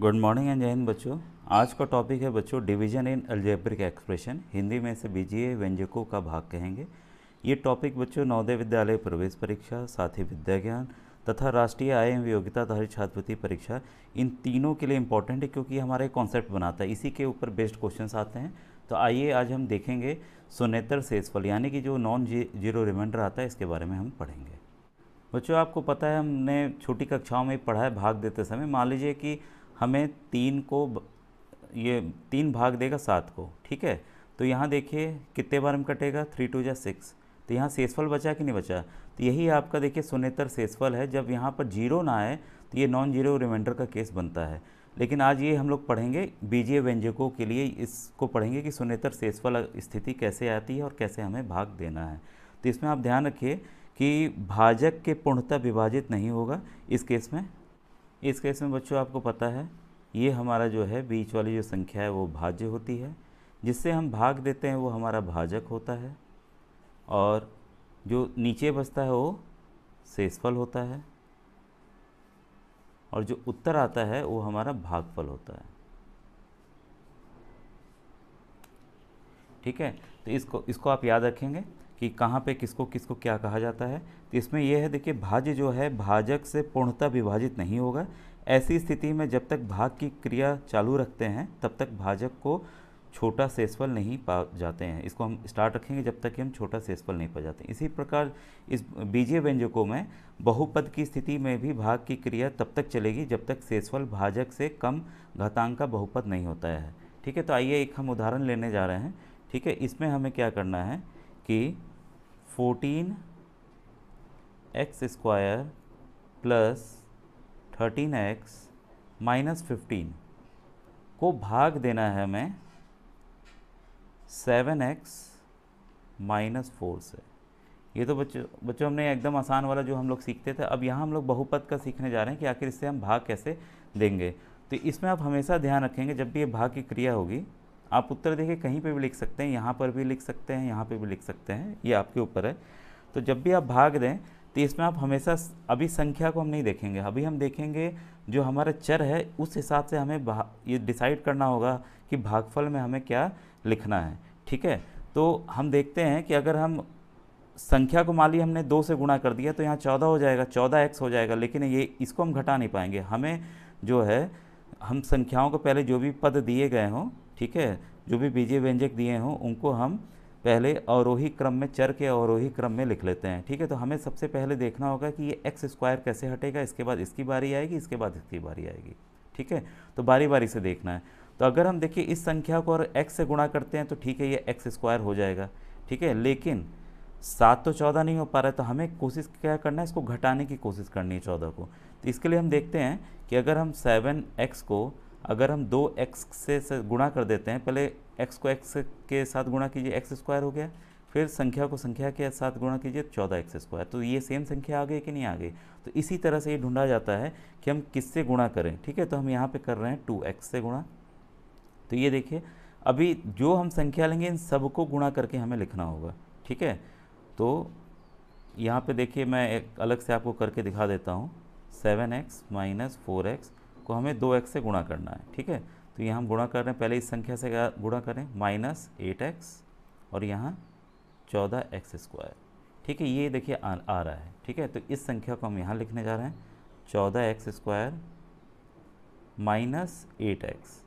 good morning and Jain बच्चों आज का टॉपिक है बच्चों division in algebraic expression Hindi में से बीजीए व्यंजकों का भाग कहेंगे ये टॉपिक बच्चों नवोदय विद्यालय प्रवेश परीक्षा साथ ही विद्या ज्ञान तथा राष्ट्रीय आय एवं योग्यता तथा छात्रवृत्ति परीक्षा इन तीनों के लिए इंपॉर्टेंट है क्योंकि हमारा एक कॉन्सेप्ट बनाता है इसी के ऊपर बेस्ट क्वेश्चन आते हैं तो आइए आज हम देखेंगे सुनेत्र सेसफल यानी कि जो नॉन जीरो रिमाइंडर आता है इसके बारे में हम पढ़ेंगे बच्चों आपको पता है हमने छोटी कक्षाओं में पढ़ा है भाग देते समय मान लीजिए कि हमें तीन को ये तीन भाग देगा सात को ठीक है तो यहाँ देखिए कितने बार में कटेगा थ्री टू या सिक्स तो यहाँ सेसफल बचा कि नहीं बचा तो यही आपका देखिए सुनेतर सेसफल है जब यहाँ पर जीरो ना आए तो ये नॉन जीरो रिमाइंडर का केस बनता है लेकिन आज ये हम लोग पढ़ेंगे बीजीए व्यंजकों के लिए इसको पढ़ेंगे कि सुनेतर सेसफल स्थिति कैसे आती है और कैसे हमें भाग देना है तो इसमें आप ध्यान रखिए कि भाजक के पूर्णता विभाजित नहीं होगा इस केस में इस केस में बच्चों आपको पता है ये हमारा जो है बीच वाली जो संख्या है वो भाज्य होती है जिससे हम भाग देते हैं वो हमारा भाजक होता है और जो नीचे बसता है वो शेषफल होता है और जो उत्तर आता है वो हमारा भागफल होता है ठीक है तो इसको इसको आप याद रखेंगे कि कहाँ पे किसको किसको क्या कहा जाता है तो इसमें यह है देखिए भाज्य जो है भाजक से पूर्णतः विभाजित नहीं होगा ऐसी स्थिति में जब तक भाग की क्रिया चालू रखते हैं तब तक भाजक को छोटा सेसफल नहीं पा जाते हैं इसको हम स्टार्ट रखेंगे जब तक कि हम छोटा सेसफल नहीं पा जाते इसी प्रकार इस बीजे व्यंजकों में बहुपद की स्थिति में भी भाग की क्रिया तब तक चलेगी जब तक सेसफल भाजक से कम घातांक का बहुपद नहीं होता है ठीक है तो आइए एक हम उदाहरण लेने जा रहे हैं ठीक है इसमें हमें क्या करना है कि fourteen x square plus thirteen x minus fifteen को भाग देना है हमें सेवन एक्स माइनस फोर से ये तो बच्चों बच्चों हमने एकदम आसान वाला जो हम लोग सीखते थे अब यहाँ हम लोग बहुपद का सीखने जा रहे हैं कि आखिर इससे हम भाग कैसे देंगे तो इसमें आप हमेशा ध्यान रखेंगे जब भी ये भाग की क्रिया होगी आप उत्तर देखिए कहीं पे भी लिख सकते हैं यहाँ पर भी लिख सकते हैं यहाँ पे भी लिख सकते हैं ये आपके ऊपर है तो जब भी आप भाग दें तो इसमें आप हमेशा अभी संख्या को हम नहीं देखेंगे अभी हम देखेंगे जो हमारा चर है उस हिसाब से हमें ये डिसाइड करना होगा कि भागफल में हमें क्या लिखना है ठीक है तो हम देखते हैं कि अगर हम संख्या को मान ली हमने दो से गुणा कर दिया तो यहाँ चौदह हो जाएगा चौदह एक्स हो जाएगा लेकिन ये इसको हम घटा नहीं पाएंगे हमें जो है हम संख्याओं को पहले जो भी पद दिए गए हों ठीक है जो भी बीजीय व्यंजक दिए हों उनको हम पहले अवरोही क्रम में चर के अवरोही क्रम में लिख लेते हैं ठीक है तो हमें सबसे पहले देखना होगा कि ये एक्स स्क्वायर कैसे हटेगा इसके बाद इसकी बारी आएगी इसके बाद इसकी बारी आएगी ठीक है तो बारी बारी से देखना है तो अगर हम देखिए इस संख्या को और एक्स से गुणा करते हैं तो ठीक है ये एक्स स्क्वायर हो जाएगा ठीक है लेकिन सात तो चौदह नहीं हो पा रहा है तो हमें कोशिश क्या करना है इसको घटाने की कोशिश करनी है चौदह को तो इसके लिए हम देखते हैं कि अगर हम सेवन एक्स को अगर हम दो एक्स से गुणा कर देते हैं पहले एक्स को एक्स के साथ गुणा कीजिए एक्स स्क्वायर हो गया फिर संख्या को संख्या के साथ गुणा कीजिए चौदह एक्स स्क्वायर तो ये सेम संख्या आ गई कि नहीं आ गई तो इसी तरह से ये ढूंढा जाता है कि हम किससे गुणा करें ठीक है तो हम यहाँ पे कर रहे हैं टू एक्स से गुणा तो ये देखिए अभी जो हम संख्या लेंगे इन सब को गुणा करके हमें लिखना होगा ठीक है तो यहाँ पर देखिए मैं एक अलग से आपको करके दिखा देता हूँ seven x minus four x को हमें दो एक्स से गुणा करना है ठीक है तो यहाँ हम गुणा कर रहे हैं पहले इस संख्या से गुणा करें माइनस एट एक्स और यहाँ चौदह एक्स स्क्वायर ठीक है ये देखिए आ, आ रहा है ठीक है तो इस संख्या को हम यहाँ लिखने जा रहे हैं चौदह x square minus eight x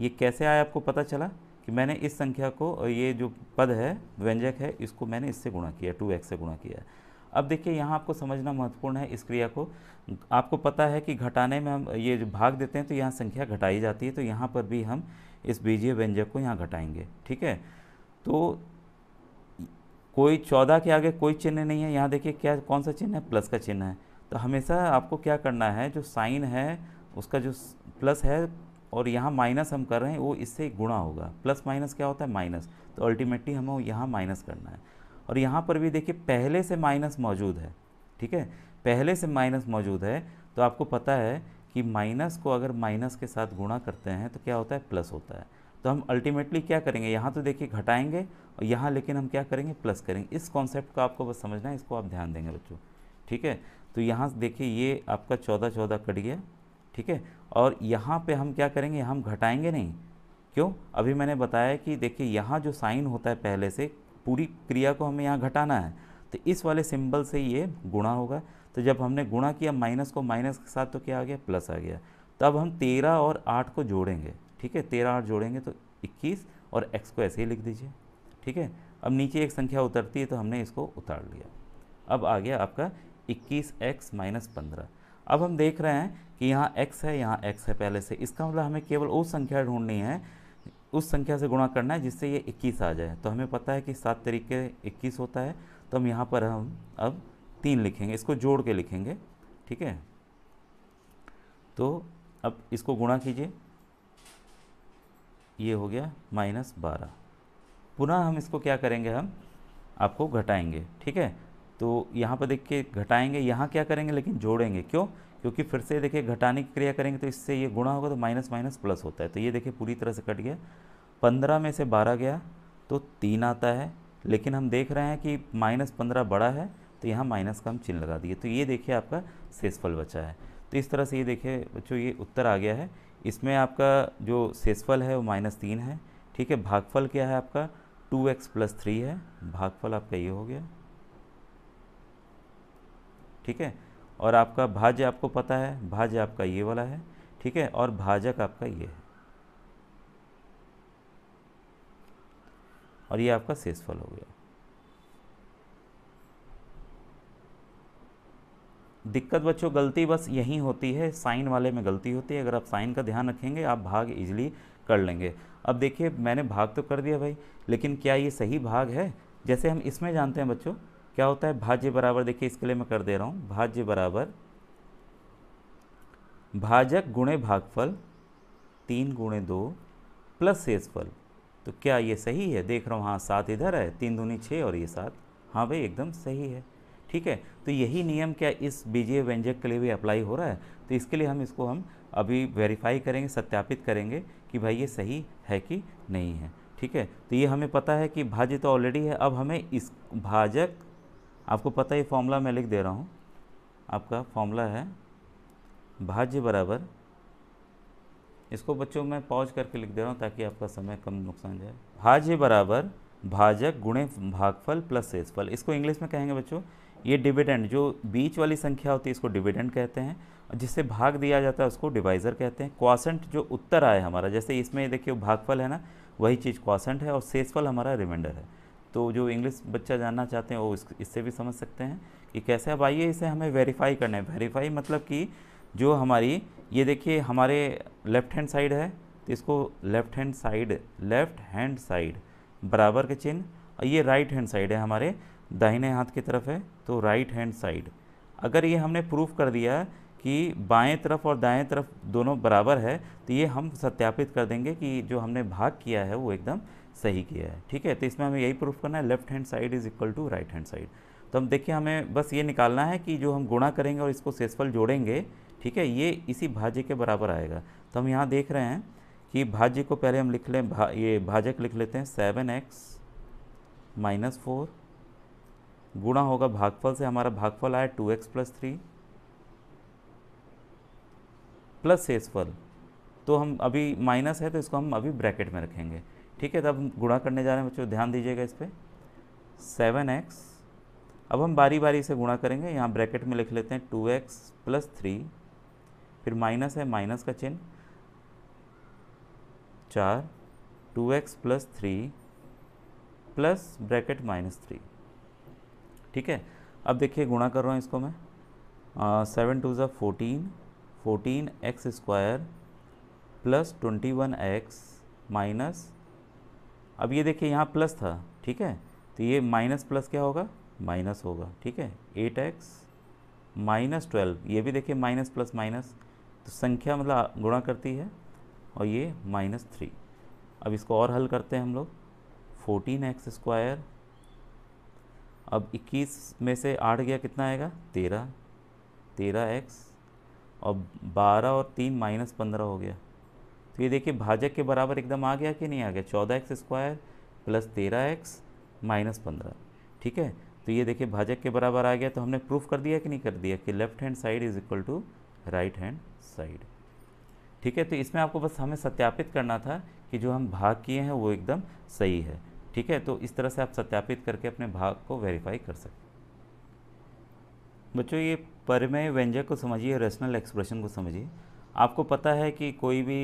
ये कैसे आया आपको पता चला कि मैंने इस संख्या को ये जो पद है व्यंजक है इसको मैंने इससे गुणा किया टू एक्स से गुणा किया है अब देखिए यहाँ आपको समझना महत्वपूर्ण है इस क्रिया को आपको पता है कि घटाने में हम ये जो भाग देते हैं तो यहाँ संख्या घटाई जाती है तो यहाँ पर भी हम इस बीजीय व्यंजक को यहाँ घटाएंगे ठीक है तो कोई चौदह के आगे कोई चिन्ह नहीं है यहाँ देखिए क्या कौन सा चिन्ह है प्लस का चिन्ह है तो हमेशा आपको क्या करना है जो साइन है उसका जो प्लस है और यहाँ माइनस हम कर रहे हैं वो इससे गुणा होगा प्लस माइनस क्या होता है माइनस तो अल्टीमेटली हमें यहाँ माइनस करना है और यहाँ पर भी देखिए पहले से माइनस मौजूद है ठीक है पहले से माइनस मौजूद है तो आपको पता है कि माइनस को अगर माइनस के साथ गुणा करते हैं तो क्या होता है प्लस होता है तो हम अल्टीमेटली क्या करेंगे यहाँ तो देखिए घटाएंगे और यहाँ लेकिन हम क्या करेंगे प्लस करेंगे इस कॉन्सेप्ट को आपको बस समझना है इसको आप ध्यान देंगे बच्चों ठीक है तो यहाँ देखिए ये आपका चौदह चौदह कट गया ठीक है और यहाँ पे हम क्या करेंगे हम घटाएंगे नहीं क्यों अभी मैंने बताया कि देखिए यहाँ जो साइन होता है पहले से पूरी क्रिया को हमें यहाँ घटाना है तो इस वाले सिंबल से ये गुणा होगा तो जब हमने गुणा किया माइनस को माइनस के साथ तो क्या आ गया प्लस आ गया तो अब हम तेरह और आठ को जोड़ेंगे ठीक है तेरह आठ जोड़ेंगे तो इक्कीस और एक्स को ऐसे ही लिख दीजिए ठीक है अब नीचे एक संख्या उतरती है तो हमने इसको उतार लिया अब आ गया आपका इक्कीस एक्स माइनस पंद्रह अब हम देख रहे हैं कि यहाँ x है यहाँ x है पहले से इसका मतलब हमें केवल वो संख्या ढूंढनी है उस संख्या से गुणा करना है जिससे ये 21 आ जाए तो हमें पता है कि सात तरीके 21 होता है तो हम यहाँ पर हम अब तीन लिखेंगे इसको जोड़ के लिखेंगे ठीक है तो अब इसको गुणा कीजिए ये हो गया माइनस बारह पुनः हम इसको क्या करेंगे हम आपको घटाएंगे ठीक है तो यहाँ पर देखिए घटाएंगे यहाँ क्या करेंगे लेकिन जोड़ेंगे क्यों क्योंकि फिर से देखिए घटाने की क्रिया करेंगे तो इससे ये गुणा होगा तो माइनस माइनस प्लस होता है तो ये देखिए पूरी तरह से कट गया पंद्रह में से बारह गया तो तीन आता है लेकिन हम देख रहे हैं कि माइनस पंद्रह बड़ा है तो यहाँ माइनस का हम चिन्ह लगा दिए तो ये देखिए आपका शेषफल बचा है तो इस तरह से ये देखिए बच्चों ये उत्तर आ गया है इसमें आपका जो शेषफल है वो माइनस तीन है ठीक है भागफल क्या है आपका टू एक्स प्लस थ्री है भागफल आपका ये हो गया ठीक है और आपका भाज्य आपको पता है भाज्य आपका ये वाला है ठीक है और भाजक आपका ये है और ये आपका शेषफल हो गया दिक्कत बच्चों गलती बस यही होती है साइन वाले में गलती होती है अगर आप साइन का ध्यान रखेंगे आप भाग इजिली कर लेंगे अब देखिए मैंने भाग तो कर दिया भाई लेकिन क्या ये सही भाग है जैसे हम इसमें जानते हैं बच्चों क्या होता है भाज्य बराबर देखिए इसके लिए मैं कर दे रहा हूँ भाज्य बराबर भाजक गुणे भागफल तीन गुणे दो प्लस शेषफल तो क्या ये सही है देख रहा हूँ हाँ सात इधर है तीन दूनी छः और ये सात हाँ भाई एकदम सही है ठीक है तो यही नियम क्या इस बीजीय व्यंजक के लिए भी अप्लाई हो रहा है तो इसके लिए हम इसको हम अभी वेरीफाई करेंगे सत्यापित करेंगे कि भाई ये सही है कि नहीं है ठीक है तो ये हमें पता है कि भाज्य तो ऑलरेडी है अब हमें इस भाजक आपको पता ही फॉर्मूला मैं लिख दे रहा हूँ आपका फॉर्मूला है भाज्य बराबर इसको बच्चों मैं पॉज करके लिख दे रहा हूँ ताकि आपका समय कम नुकसान जाए भाज्य बराबर भाजक गुणे भागफल प्लस शेषफल इसको इंग्लिश में कहेंगे बच्चों ये डिविडेंड जो बीच वाली संख्या होती है इसको डिविडेंड कहते हैं जिससे भाग दिया जाता है उसको डिवाइज़र कहते हैं क्वासेंट जो उत्तर आए हमारा जैसे इसमें देखिए भागफल है ना वही चीज़ क्वासेंट है और शेषफल हमारा रिमाइंडर है तो जो इंग्लिश बच्चा जानना चाहते हैं वो इससे भी समझ सकते हैं कि कैसे अब आइए इसे हमें वेरीफाई करना है वेरीफाई मतलब कि जो हमारी ये देखिए हमारे लेफ्ट हैंड साइड है तो इसको left hand side left hand side बराबर के चिन्ह और ये राइट हैंड साइड है हमारे दाहिने हाथ की तरफ है तो राइट हैंड साइड अगर ये हमने प्रूफ कर दिया कि बाएं तरफ और दाएं तरफ दोनों बराबर है तो ये हम सत्यापित कर देंगे कि जो हमने भाग किया है वो एकदम सही किया है ठीक है तो इसमें हमें यही प्रूफ करना है left hand side is equal to right hand side तो हम देखिए हमें बस ये निकालना है कि जो हम गुणा करेंगे और इसको सेसफल जोड़ेंगे ठीक है ये इसी भाज्य के बराबर आएगा तो हम यहाँ देख रहे हैं कि भाज्य को पहले हम लिख लें भा, ये भाजक लिख लेते हैं सेवन एक्स माइनस फोर गुणा होगा भागफल से हमारा भागफल आया two x plus three plus सेसफल तो हम अभी माइनस है तो इसको हम अभी ब्रैकेट में रखेंगे ठीक है तब तो गुणा करने जा रहे हैं बच्चों ध्यान दीजिएगा इस पर सेवन एक्स अब हम बारी बारी से गुणा करेंगे यहाँ ब्रैकेट में लिख लेते हैं टू एक्स प्लस थ्री फिर माइनस है माइनस का चिन्ह चार two x plus three plus bracket minus three ठीक है अब देखिए गुणा कर रहा हूँ इसको मैं सेवन टू ज़ा fourteen fourteen x square plus twenty one x minus अब ये देखिए यहाँ प्लस था ठीक है तो ये माइनस प्लस क्या होगा माइनस होगा ठीक है एट एक्स माइनस ट्वेल्व ये भी देखिए माइनस प्लस माइनस तो संख्या मतलब गुणा करती है और ये माइनस थ्री अब इसको और हल करते हैं हम लोग फोर्टीन एक्स स्क्वायर अब इक्कीस में से आठ गया कितना आएगा तेरह तेरह एक्स और बारह और तीन माइनस पंद्रह हो गया तो ये देखिए भाजक के बराबर एकदम आ गया कि नहीं आ गया चौदह एक्स स्क्वायर प्लस तेरह एक्स माइनस पंद्रह ठीक है तो ये देखिए भाजक के बराबर आ गया तो हमने प्रूफ कर दिया कि नहीं कर दिया कि left hand side is equal to right hand side ठीक है तो इसमें आपको बस हमें सत्यापित करना था कि जो हम भाग किए हैं वो एकदम सही है ठीक है तो इस तरह से आप सत्यापित करके अपने भाग को वेरीफाई कर सकते बच्चों ये परमय व्यंजक को समझिए रेशनल एक्सप्रेशन को समझिए आपको पता है कि कोई भी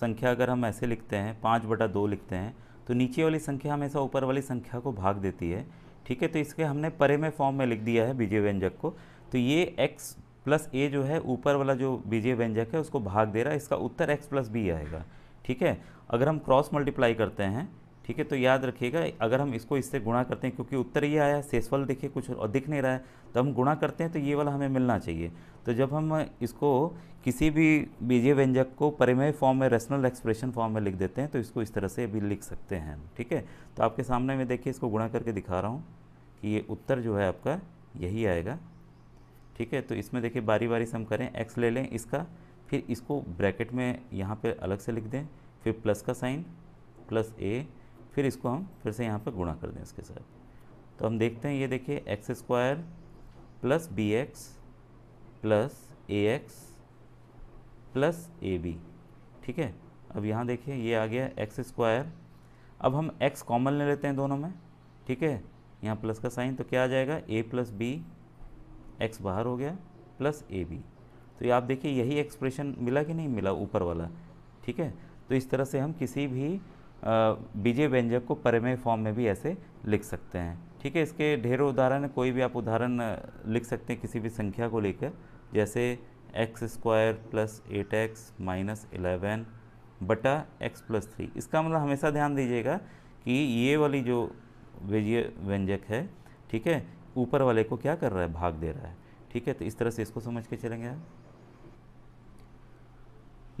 संख्या अगर हम ऐसे लिखते हैं पाँच बटा दो लिखते हैं तो नीचे वाली संख्या हमेशा ऊपर वाली संख्या को भाग देती है ठीक है तो इसके हमने परे में फॉर्म में लिख दिया है बीजे व्यंजक को तो ये एक्स प्लस ए जो है ऊपर वाला जो बीजे व्यंजक है उसको भाग दे रहा है इसका उत्तर एक्स प्लस बी आएगा ठीक है अगर हम क्रॉस मल्टीप्लाई करते हैं ठीक है तो याद रखिएगा अगर हम इसको इससे गुणा करते हैं क्योंकि उत्तर ये आया शेषफल देखिए कुछ और दिख नहीं रहा है तो हम गुणा करते हैं तो ये वाला हमें मिलना चाहिए तो जब हम इसको किसी भी बीजे व्यंजक को परिमेय फॉर्म में रेशनल एक्सप्रेशन फॉर्म में लिख देते हैं तो इसको इस तरह से भी लिख सकते हैं ठीक है तो आपके सामने में देखिए इसको गुणा करके दिखा रहा हूँ कि ये उत्तर जो है आपका यही आएगा ठीक है तो इसमें देखिए बारी बारी से हम करें एक्स ले लें इसका फिर इसको ब्रैकेट में यहाँ पर अलग से लिख दें फिर प्लस का साइन प्लस ए फिर इसको हम फिर से यहाँ पर गुणा कर दें इसके साथ तो हम देखते हैं ये देखिए x square plus b x plus a x plus a b ठीक है अब यहाँ देखिए ये आ गया एक्स स्क्वायर अब हम एक्स कॉमन ले लेते हैं दोनों में ठीक है यहाँ प्लस का साइन तो क्या आ जाएगा ए प्लस बी एक्स बाहर हो गया प्लस ए बी तो ये आप देखिए यही एक्सप्रेशन मिला कि नहीं मिला ऊपर वाला ठीक है तो इस तरह से हम किसी भी बीजे व्यंजक को परिमेय फॉर्म में भी ऐसे लिख सकते हैं ठीक है इसके ढेरों उदाहरण कोई भी आप उदाहरण लिख सकते हैं किसी भी संख्या को लेकर जैसे x square plus eight x minus eleven बटा एक्स प्लस थ्री इसका मतलब हमेशा ध्यान दीजिएगा कि ये वाली जो विजय व्यंजक है ठीक है ऊपर वाले को क्या कर रहा है भाग दे रहा है ठीक है तो इस तरह से इसको समझ के चलेंगे आप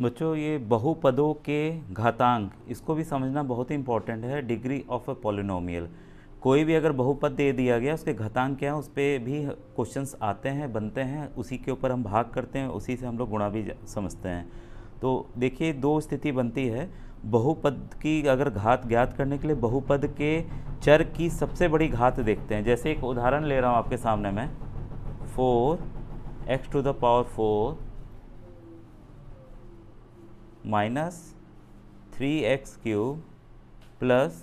बच्चों ये बहुपदों के घातांक इसको भी समझना बहुत ही इंपॉर्टेंट है डिग्री ऑफ अ पोलिनोमियल कोई भी अगर बहुपद दे दिया गया उसके घातांक क्या है उस पर भी क्वेश्चंस आते हैं बनते हैं उसी के ऊपर हम भाग करते हैं उसी से हम लोग गुणा भी समझते हैं तो देखिए दो स्थिति बनती है बहुपद की अगर घात ज्ञात करने के लिए बहुपद के चर की सबसे बड़ी घात देखते हैं जैसे एक उदाहरण ले रहा हूँ आपके सामने में four x to the power four minus three x cube plus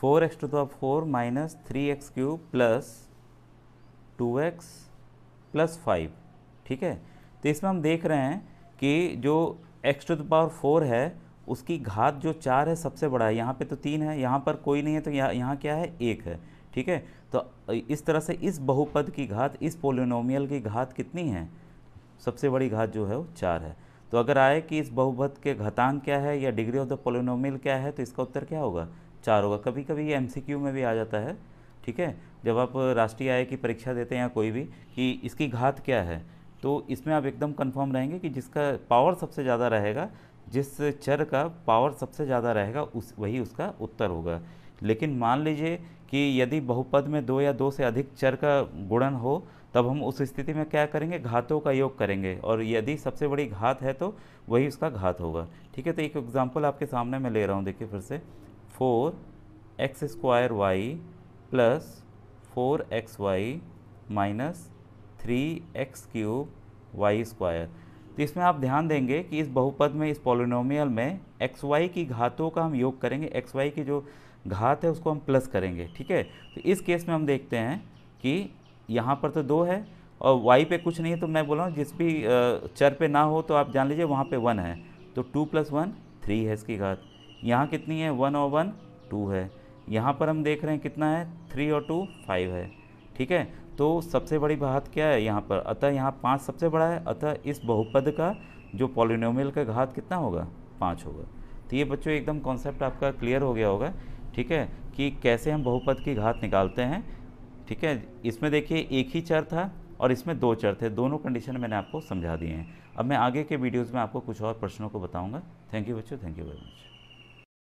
four x to the power four minus three x cube plus two x plus five ठीक है तो इसमें हम देख रहे हैं कि जो x to the power four है उसकी घात जो चार है सबसे बड़ा है यहाँ पे तो तीन है यहाँ पर कोई नहीं है तो यहाँ यहाँ क्या है एक है ठीक है तो इस तरह से इस बहुपद की घात इस पोलिनोमियल की घात कितनी है सबसे बड़ी घात जो है वो चार है तो अगर आए कि इस बहुपद के घातांक क्या है या डिग्री ऑफ द पोलिनोमिल क्या है तो इसका उत्तर क्या होगा चार होगा कभी कभी ये एमसीक्यू में भी आ जाता है ठीक है जब आप राष्ट्रीय आय की परीक्षा देते हैं या कोई भी कि इसकी घात क्या है तो इसमें आप एकदम कन्फर्म रहेंगे कि जिसका पावर सबसे ज़्यादा रहेगा जिस चर का पावर सबसे ज़्यादा रहेगा उस वही उसका उत्तर होगा लेकिन मान लीजिए कि यदि बहुपद में दो या दो से अधिक चर का गुणन हो तब हम उस स्थिति में क्या करेंगे घातों का योग करेंगे और यदि सबसे बड़ी घात है तो वही उसका घात होगा ठीक है तो एक एग्जाम्पल आपके सामने मैं ले रहा हूँ देखिए फिर से four x square y plus four x y minus three x cube y square तो इसमें आप ध्यान देंगे कि इस बहुपद में इस पॉलिनोमियल में एक्स वाई की घातों का हम योग करेंगे एक्स वाई की जो घात है उसको हम प्लस करेंगे ठीक है तो इस केस में हम देखते हैं कि यहाँ पर तो दो है और वाई पे कुछ नहीं है तो मैं बोला हूँ जिस भी चर पे ना हो तो आप जान लीजिए वहाँ पे वन है तो टू प्लस वन थ्री है इसकी घात यहाँ कितनी है वन और वन टू है यहाँ पर हम देख रहे हैं कितना है थ्री और टू फाइव है ठीक है तो सबसे बड़ी बात क्या है यहाँ पर अतः यहाँ पाँच सबसे बड़ा है अतः इस बहुपद का जो पॉलिनोमियल का घात कितना होगा पाँच होगा तो ये बच्चों एकदम कॉन्सेप्ट आपका क्लियर हो गया होगा ठीक है कि कैसे हम बहुपद की घात निकालते हैं ठीक है इसमें देखिए एक ही चर था और इसमें दो चर थे दोनों कंडीशन मैंने आपको समझा दिए हैं अब मैं आगे के वीडियोज़ में आपको कुछ और प्रश्नों को बताऊँगा थैंक यू बच्चों थैंक यू वेरी मच